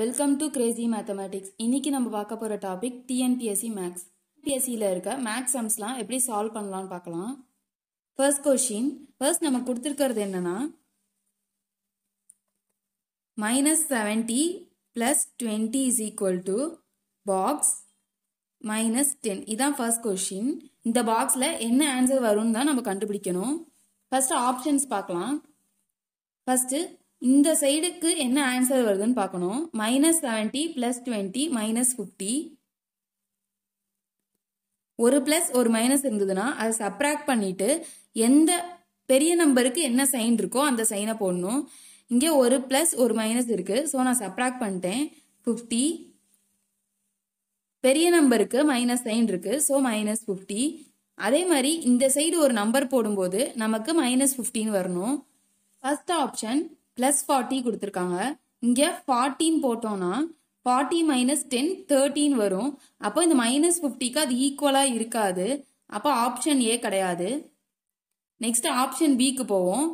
Welcome to Crazy mathematics இன்னைக்கு நம்ம பார்க்க போகிற டாபிக் டிஎன்பிஎஸ்சி மேக்ஸ் பிஎஸ்சியில் இருக்க மேக்ஸ் சம்ஸ்லாம் எப்படி சால்வ் பண்ணலாம்னு பார்க்கலாம் ஃபர்ஸ்ட் கொஷின் ஃபர்ஸ்ட் நம்ம கொடுத்துருக்கிறது என்னன்னா minus seventy plus twenty is equal to box minus ten இதுதான் ஃபர்ஸ்ட் கொஷின் இந்த பாக்ஸில் என்ன ஆன்சர் வரும்னு தான் நம்ம கண்டுபிடிக்கணும் ஃபர்ஸ்ட் ஆப்ஷன்ஸ் பார்க்கலாம் ஃபர்ஸ்ட்டு இந்த சைடுக்கு என்ன ஆன்சர் வருதுன்னு பார்க்கணும் minus seventy plus twenty minus fifty ஒரு பிளஸ் ஒரு மைனஸ் இருந்ததுன்னா அதை சப்ராக்ட் பண்ணிட்டு எந்த பெரிய நம்பருக்கு என்ன சைன் இருக்கோ அந்த சைனை போடணும் இங்கே ஒரு பிளஸ் ஒரு மைனஸ் இருக்குது ஸோ நான் சப்ராக்ட் பண்ணிட்டேன் ஃபிஃப்டி பெரிய நம்பருக்கு மைனஸ் சைன் இருக்குது ஸோ மைனஸ் ஃபிஃப்டி அதே மாதிரி இந்த சைடு ஒரு நம்பர் போடும்போது நமக்கு மைனஸ் ஃபிஃப்டின்னு வரணும் ஃபர்ஸ்ட் ஆப்ஷன் பிளஸ் ஃபார்ட்டி கொடுத்துருக்காங்க இங்கே ஃபார்ட்டின்னு போட்டோம்னா ஃபார்ட்டி மைனஸ் டென் தேர்ட்டின் வரும் அப்போ இந்த மைனஸ் ஃபிஃப்டிக்கு அது ஈக்குவலாக இருக்காது அப்போ ஆப்ஷன் ஏ கிடையாது நெக்ஸ்ட் ஆப்ஷன் பிக்கு போவோம்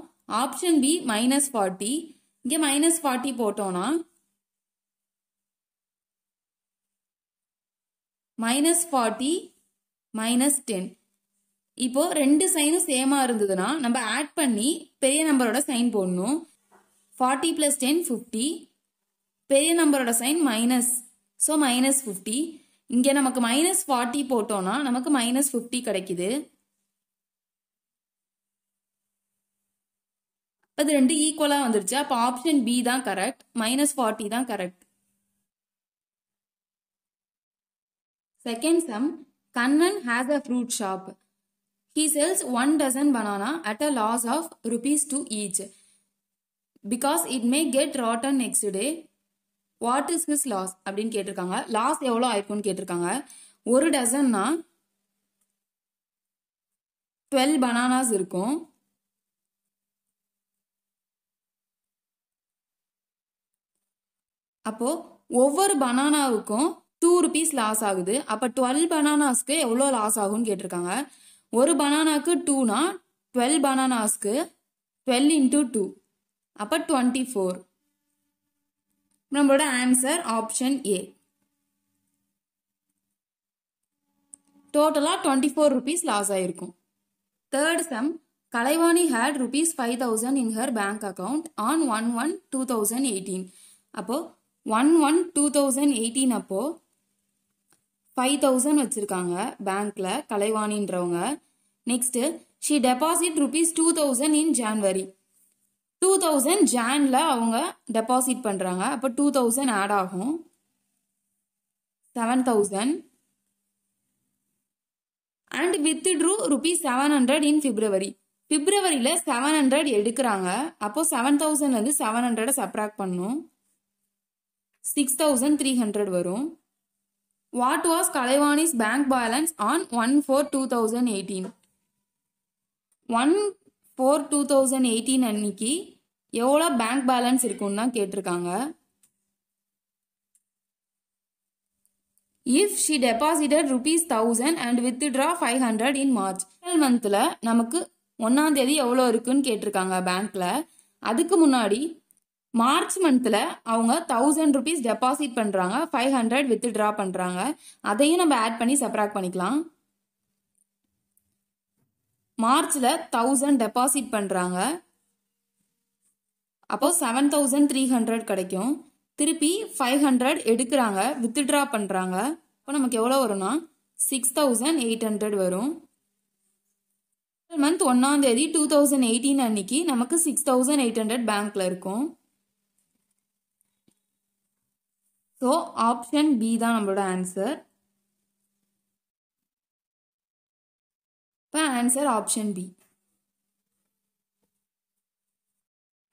ஆப்ஷன் பி மைனஸ் ஃபார்ட்டி இங்கே மைனஸ் ஃபார்ட்டி போட்டோம்னா மைனஸ் ஃபார்ட்டி மைனஸ் டென் இப்போ ரெண்டு சைனும் சேமா இருந்ததுன்னா நம்ம ஆட் பண்ணி பெரிய நம்பரோட சைன் போடணும் ஃபார்ட்டி ப்ளஸ் டென் ஃபிஃப்டி பெரிய நம்பரோட sign minus so minus fifty இங்கே நமக்கு மைனஸ் ஃபார்ட்டி போட்டோன்னா நமக்கு மைனஸ் ஃபிஃப்டி கிடைக்குது அது ரெண்டு ஈக்குவலாக வந்துருச்சு அப்போ ஆப்ஷன் பி தான் கரெக்ட் மைனஸ் ஃபார்ட்டி தான் correct second sum Kannan has a fruit shop he sells one dozen banana at a loss of rupees two each because it may get rotten next day what is his loss அப்படின்னு கேட்டிருக்காங்க loss எவ்வளோ ஆயிருக்கும்னு கேட்டிருக்காங்க ஒரு டசன்னா twelve bananas இருக்கும் அப்போ ஒவ்வொரு பனானாவுக்கும் two rupees loss ஆகுது அப்போ டுவெல் பனானாஸ்க்கு எவ்வளோ லாஸ் ஆகும்னு கேட்டிருக்காங்க ஒரு பனானாக்கு டூனா டுவெல் பனானாஸ்க்கு டுவெல் இன்ட்டு டூ அப்போ டுவெண்ட்டி ஃபோர் நம்மளோட ஆன்சர் ஆப்ஷன் ஏ டோட்டலாக டுவெண்ட்டி ஃபோர் ருபீஸ் லாஸ் ஆகிருக்கும் third sum Kalaivani had rupees five thousand in her bank account on one one two thousand eighteen அப்போது one one two thousand eighteen அப்போது five thousand வச்சுருக்காங்க பேங்க்கில் கலைவாணின்றவங்க next she deposit rupees two thousand in January two thousand ஜானில் அவங்க deposit பண்ணுறாங்க அப்போ two thousand add ஆகும் seven thousand and drew rupees seven hundred in February பிப்ரவரியில் செவன் ஹண்ட்ரட் எடுக்கிறாங்க அப்போது செவன் தௌசண்ட்லேருந்து செவன் ஹண்ட்ரடை சப்ராக்ட் பண்ணும் சிக்ஸ் தௌசண்ட் த்ரீ ஹண்ட்ரட் வரும் what was Kalaivani's bank balance on one four two thousand eighteen one four two thousand eighteen அன்னைக்கு எவ்வளோ bank balance இருக்குன்னு தான் கேட்டிருக்காங்க if she deposited rupees thousand and draw five hundred in March April மந்த்தில் நமக்கு ஒன்றாம் தேதி எவ்வளோ இருக்குன்னு கேட்டிருக்காங்க பேங்க்கில் அதுக்கு முன்னாடி மார்ச் மந்த்தில் அவங்க தௌசண்ட் ருபீஸ் டெபாசிட் பண்ணுறாங்க ஃபைவ் ஹண்ட்ரட் வித்ட்ரா பண்ணுறாங்க அதையும் நம்ம ஆட் பண்ணி செப்ராக் பண்ணிக்கலாம் மார்ச்சில் தௌசண்ட் டெபாசிட் பண்ணுறாங்க அப்போ செவன் தௌசண்ட் த்ரீ ஹண்ட்ரட் கிடைக்கும் திருப்பி ஃபைவ் ஹண்ட்ரட் எடுக்கிறாங்க வித்ட்ரா பண்ணுறாங்க இப்போ நமக்கு எவ்வளோ வரும்னா சிக்ஸ் தௌசண்ட் எயிட் ஹண்ட்ரட் வரும் மந்த் ஒன்னாம் தேதி டூ தௌசண்ட் எயிட்டீன் அன்னைக்கு நமக்கு சிக்ஸ் தௌசண்ட் எயிட் ஹண்ட்ரட் பேங்க்ல இருக்கும் ஸோ ஆப்ஷன் பி தான் நம்மளோட ஆன்சர் இப்போ answer option B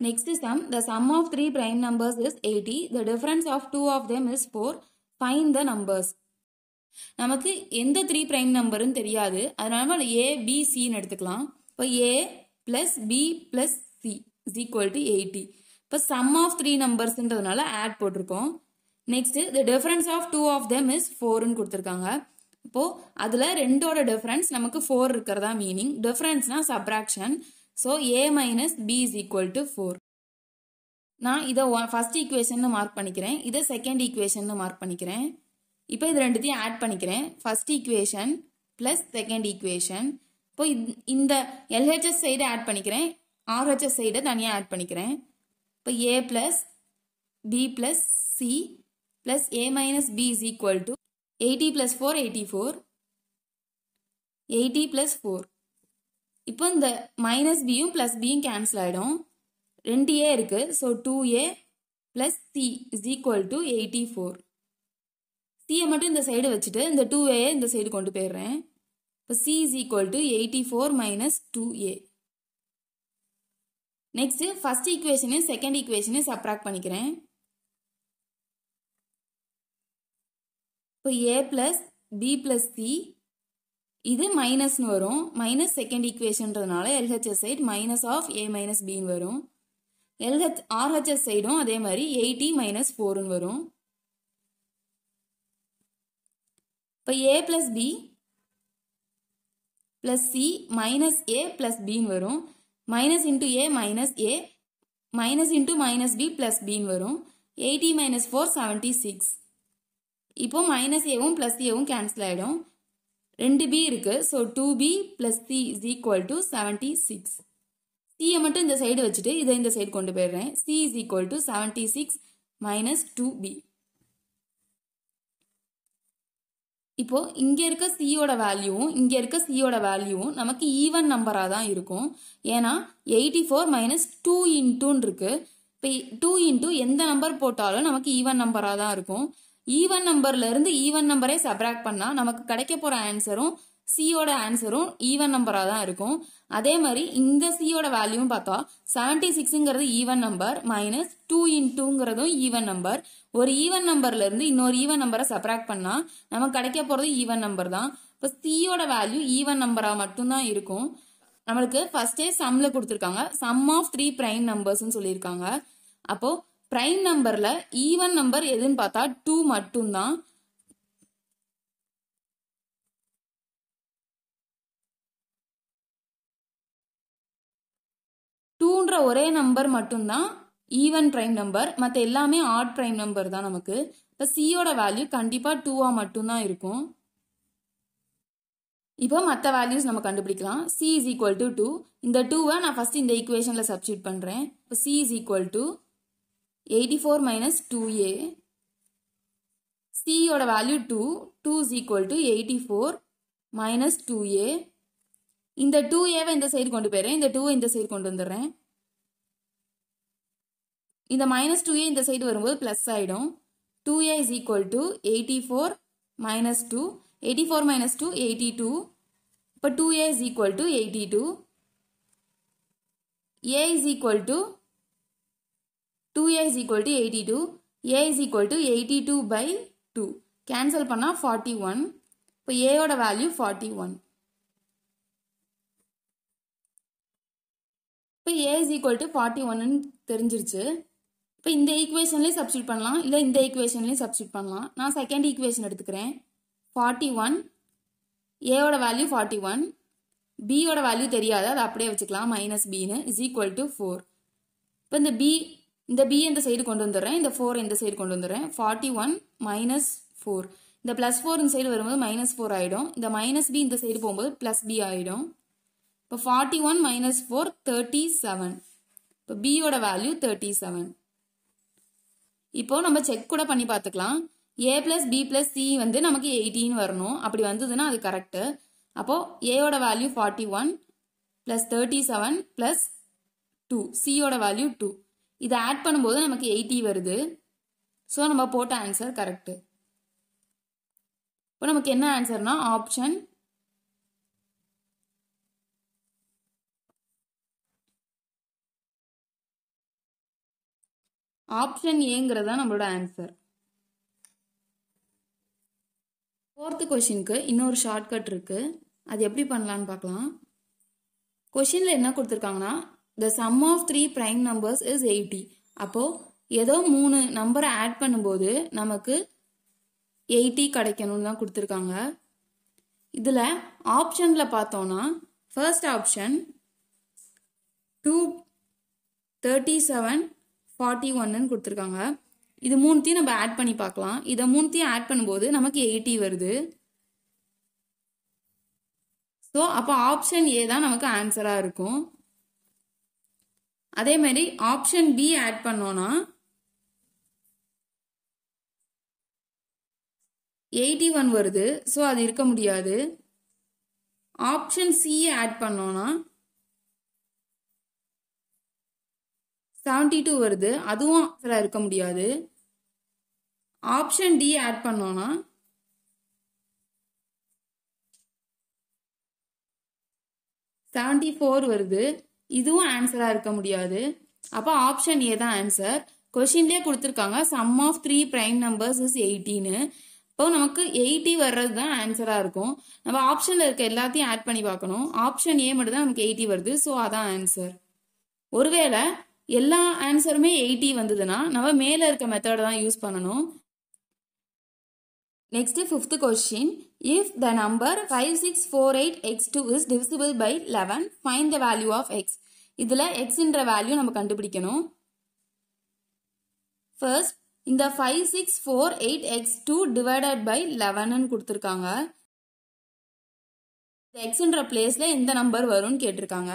Next sum, the sum of three prime numbers is 80. The difference of two of them is 4. Find the numbers. நமக்கு எந்த three prime நம்பருன்னு தெரியாது அதனால நம்ம ஏ பி சின்னு எடுத்துக்கலாம் இப்போ A plus B plus C is equal to eighty இப்போ sum of three நம்பர்ஸ்ன்றதுனால ஆட் போட்டிருக்கோம் next the difference of two of them is ஃபோர்னு கொடுத்துருக்காங்க இப்போது அதில் ரெண்டோட difference நமக்கு ஃபோர் இருக்கிறதா மீனிங் நான் subtraction so A minus B is equal to four நான் இதை ஃபர்ஸ்ட் ஈக்குவேஷன் மார்க் பண்ணிக்கிறேன் இதை செகண்ட் ஈக்குவேஷன் மார்க் பண்ணிக்கிறேன் இப்போ இது ரெண்டுத்தையும் ஆட் பண்ணிக்கிறேன் first equation plus second equation இப்போ இந்த எல்ஹெச்எஸ் சைடு ஆட் பண்ணிக்கிறேன் ஆர்ஹெச்எஸ் சைடை தனியாக ஆட் பண்ணிக்கிறேன் இப்போ A plus B plus C plus A minus B is equal to eighty plus four eighty four eighty plus four இப்போ இந்த மைனஸ் பியும் ப்ளஸ் பியும் கேன்சல் ஆகிடும் ரெண்டு ஏ இருக்குது so two A plus C is equal to eighty four சியை மட்டும் இந்த சைடு வச்சுட்டு இந்த டூ ஏ இந்த சைடு கொண்டு போயிடுறேன் இப்போ C is equal to eighty four minus two A next first ஈக்குவேஷனையும் செகண்ட் ஈக்குவேஷனையும் சப்ராக்ட் பண்ணிக்கிறேன் இப்போ A plus B plus C இது மைனஸ்னு வரும் மைனஸ் செகண்ட் ஈக்குவேஷன்றதுனால LHS side minus of A minus பின்னு வரும் எல்ஹெச் ஆர்ஹெச்எஸ் சைடும் அதே மாதிரி எயிட்டி மைனஸ் ஃபோர்னு வரும் இப்போ A plus B plus C minus A plus பின்னு வரும் minus into A minus A minus into minus B plus பின்னு வரும் eighty minus four seventy six இப்போ மைனஸ் ஏவும் பிளஸ் ஏவும் கேன்சல் ஆகிடும் ரெண்டு பி இருக்கு so two B c C equal equal 76 c six மட்டும் இந்த சைடு வச்சுட்டு இதை இந்த சைடு கொண்டு போயிடுறேன் C is equal to 76 six minus two B இப்போ இங்கே இருக்க சியோட வேல்யூவும் இங்கே இருக்க சியோட வேல்யூவும் நமக்கு even நம்பராக தான் இருக்கும் ஏனா எயிட்டி ஃபோர் மைனஸ் டூ இருக்கு இப்போ டூ எந்த நம்பர் போட்டாலும் நமக்கு ஈவன் நம்பராக தான் இருக்கும் ஈவன் e நம்பர்ல இருந்து ஈவன் நம்பரே சப்ராக்ட் பண்ணா நமக்கு கிடைக்க போற ஆன்சரும் சியோட ஆன்சரும் ஈவன் நம்பராக தான் இருக்கும் அதே மாதிரி இந்த சியோட வேல்யூவும் பார்த்தா செவன்டி சிக்ஸுங்கிறது even number minus two in டூங்கிறதும் ஈவன் நம்பர் ஒரு ஈவன் e நம்பர்ல இருந்து இன்னொரு ஈவன் நம்பரை சப்ராக்ட் பண்ணா நமக்கு கிடைக்க போறது ஈவன் e நம்பர் தான் இப்போ சியோட வேல்யூ ஈவன் நம்பரா மட்டும்தான் இருக்கும் நம்மளுக்கு ஃபர்ஸ்டே சம்ல கொடுத்துருக்காங்க சம் ஆஃப் த்ரீ பிரைம் நம்பர்ஸ்ன்னு சொல்லியிருக்காங்க அப்போ ப்ரைம் நம்பரில் ஈவன் நம்பர் எதுன்னு பார்த்தா டூ மட்டும்தான் டூன்ற ஒரே நம்பர் மட்டும்தான் ஈவன் ப்ரைம் நம்பர் மற்ற எல்லாமே ஆட் ப்ரைம் நம்பர் தான் நமக்கு இப்போ சியோட வேல்யூ கண்டிப்பாக டூவாக மட்டும்தான் இருக்கும் இப்போ மற்ற வேல்யூஸ் நம்ம கண்டுபிடிக்கலாம் C is equal to two இந்த டூவை நான் ஃபஸ்ட் இந்த ஈக்குவேஷனில் சப்ஸ்டியூட் பண்ணுறேன் இப்போ C is equal to eighty four minus two A value value two two equal to 84 eighty four minus two A இந்த டூ வை இந்த சைடு கொண்டு போயிடுறேன் இந்த டூவை இந்த சைடு கொண்டு வந்துடுறேன் இந்த மைனஸ் டூ ஏ இந்த சைடு வரும்போது ப்ளஸ் ஆகிடும் two A equal equal 84 eighty four minus two eighty four minus two eighty two இப்போ two A is equal to eighty two A equal 2a is equal to 82. a is equal to 82 by 2. Cancel பண்ணால் 41. இப்போ a ஓட value 41. இப்போ a is equal to 41 தெரிஞ்சிருத்து, இப்போ இந்த equationலி substitute பண்ணலாம் இல்லை இந்த ஈக்குவேஷன்லேயும் substitute பண்ணலாம் நான் செகண்ட் equation எடுத்துக்கிறேன் ஃபார்ட்டி ஒன் ஓட வேல்யூ ஃபார்ட்டி ஒன் பியோட வேல்யூ தெரியாதா, அதை அப்படியே வச்சுக்கலாம் மைனஸ் பின்னு is ஈக்குவல் to ஃபோர் இப்போ இந்த பி இந்த பி இந்த சைடு கொண்டு வந்துடுறேன் இந்த ஃபோர் இந்த சைடு கொண்டு வந்துடுறேன் ஃபார்ட்டி ஒன் மைனஸ் ஃபோர் இந்த ப்ளஸ் ஃபோர் இந்த சைடு வரும்போது மைனஸ் ஃபோர் ஆகிடும் இந்த மைனஸ் பி இந்த சைடு போகும்போது ப்ளஸ் பி ஆகிடும் இப்போ forty one minus four thirty seven இப்போ பியோட வேல்யூ தேர்ட்டி செவன் இப்போ நம்ம செக் கூட பண்ணி பார்த்துக்கலாம் A plus B plus C வந்து நமக்கு எயிட்டீன் வரணும் அப்படி வந்ததுன்னா அது கரெக்டு அப்போது ஏயோட value forty one plus thirty seven plus two சியோட வேல்யூ டூ இதை ஆட் பண்ணும்போது நமக்கு எயிட்டி வருது ஸோ நம்ம போட்ட ஆன்சர் கரெக்டு இப்போ நமக்கு என்ன ஆன்சர்னா ஆப்ஷன் ஆப்ஷன் ஏங்கிறது தான் நம்மளோட ஆன்சர் ஃபோர்த்து கொஷினுக்கு இன்னொரு ஷார்ட்கட் இருக்குது அது எப்படி பண்ணலான்னு பார்க்கலாம் கொஷினில் என்ன கொடுத்துருக்காங்கன்னா the sum of three prime numbers is eighty அப்போது ஏதோ மூணு நம்பரை ஆட் பண்ணும்போது நமக்கு எயிட்டி கிடைக்கணும்னு தான் கொடுத்துருக்காங்க இதில் ஆப்ஷனில் பார்த்தோன்னா first option two thirty seven forty ஒன்னுன்னு கொடுத்துருக்காங்க இது மூணுத்தையும் நம்ம ஆட் பண்ணி பார்க்கலாம் இதை மூணுத்தையும் ஆட் பண்ணும்போது நமக்கு எயிட்டி வருது ஸோ அப்போ ஆப்ஷன் ஏ தான் நமக்கு ஆன்சராக இருக்கும் அதே மாதிரி ஆப்ஷன் பி ஆட் பண்ணோன்னா எயிட்டி ஒன் வருது ஸோ அது இருக்க முடியாது ஆப்ஷன் சியை ஆட் பண்ணோன்னா செவன்டி டூ வருது அதுவும் ஆன்சராக இருக்க முடியாது ஆப்ஷன் டி ஆட் பண்ணோன்னா செவன்டி ஃபோர் வருது இதுவும் ஆன்சராக இருக்க முடியாது அப்போ ஆப்ஷன் ஏ தான் ஆன்சர் கொஷின்லேயே கொடுத்துருக்காங்க sum of three prime numbers is எயிட்டின்னு இப்போ நமக்கு எயிட்டி வர்றது தான் ஆன்சராக இருக்கும் நம்ம ஆப்ஷனில் இருக்க எல்லாத்தையும் ஆட் பண்ணி பார்க்கணும் ஆப்ஷன் ஏ மட்டும் தான் நமக்கு எயிட்டி வருது ஸோ அதான் ஆன்சர் ஒருவேளை எல்லா ஆன்சருமே எயிட்டி வந்ததுன்னா நம்ம மேலே இருக்க மெத்தடை தான் யூஸ் பண்ணணும் Next, fifth question if the number five six four eight X two is divisible by eleven find the value of X இதில் எக்ஸுன்ற வேல்யூ நம்ம கண்டுபிடிக்கணும் ஃபர்ஸ்ட் இந்த five six four eight X two divided by லெவனுன்னு கொடுத்துருக்காங்க எக்ஸுன்ற பிளேஸில் எந்த நம்பர் வரும்னு கேட்டிருக்காங்க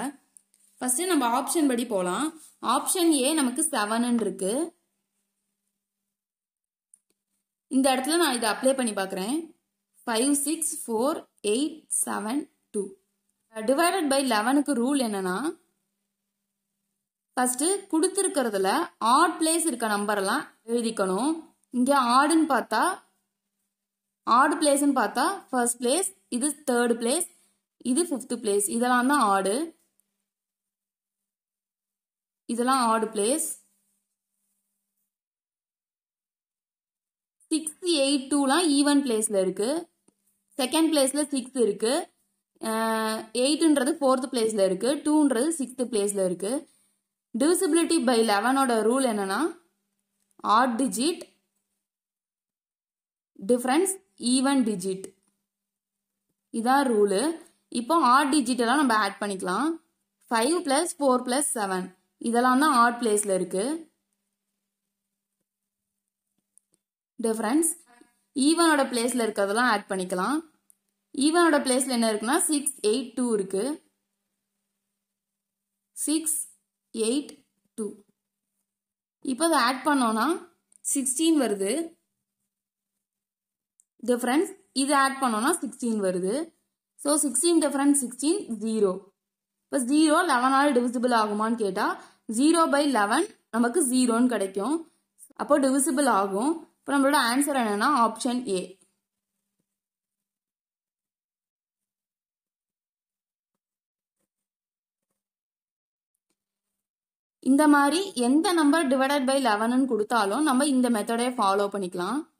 ஃபஸ்ட்டு நம்ம ஆப்ஷன் படி போகலாம் ஆப்ஷன் ஏ நமக்கு செவனுன்னு இருக்குது இந்த இடத்துல நான் இதை அப்ளை பண்ணி பார்க்குறேன் five six four eight seven two divided by லெவனுக்கு ரூல் என்னன்னா ஃபஸ்ட்டு கொடுத்துருக்கிறதுல ஆட் பிளேஸ் இருக்க நம்பரெல்லாம் எழுதிக்கணும் இங்கே ஆடுன்னு பார்த்தா ஆடு பிளேஸ்ன்னு பார்த்தா ஃபர்ஸ்ட் பிளேஸ் இது தேர்டு பிளேஸ் இது ஃபிஃப்த்து பிளேஸ் இதெல்லாம் தான் ஆடு இதெல்லாம் ஆடு பிளேஸ் சிக்ஸ் எயிட் டூலாம் ஈவன் பிளேஸில் இருக்குது செகண்ட் பிளேஸில் சிக்ஸ் இருக்குது எயிட்டுன்றது ஃபோர்த் பிளேஸில் இருக்குது டூன்றது சிக்ஸ்த்து பிளேஸில் இருக்குது டிவிசிபிலிட்டி பை லெவனோட ரூல் என்னென்னா odd digit difference even digit இதான் ரூலு இப்போ ஆட் டிஜிட்டெல்லாம் நம்ம ஆட் பண்ணிக்கலாம் five plus four plus seven இதெல்லாம் தான் ஆட் பிளேஸில் இருக்குது டிஃப்ரென்ஸ் ஈவனோட பிளேஸில் இருக்கிறதெல்லாம் ஆட் பண்ணிக்கலாம் ஈவனோட பிளேஸில் என்ன இருக்குன்னா சிக்ஸ் எயிட் டூ இருக்கு சிக்ஸ் எயிட் டூ இப்போ அதை ஆட் பண்ணோன்னா சிக்ஸ்டீன் வருது டிஃப்ரென்ஸ் இது ஆட் பண்ணோன்னா சிக்ஸ்டீன் வருது so sixteen difference sixteen zero இப்போ ஜீரோ லெவனால் டிவிசிபிள் ஆகுமான்னு கேட்டால் ஜீரோ பை லெவன் நமக்கு ஜீரோன்னு கிடைக்கும் அப்போ டிவிசிபிள் ஆகும் இப்போ நம்மளோட ஆன்சர் என்னன்னா ஆப்ஷன் ஏ இந்த மாதிரி எந்த நம்பர் டிவைடட் பை லெவனுன்னு கொடுத்தாலும் நம்ம இந்த மெத்தடை ஃபாலோ பண்ணிக்கலாம்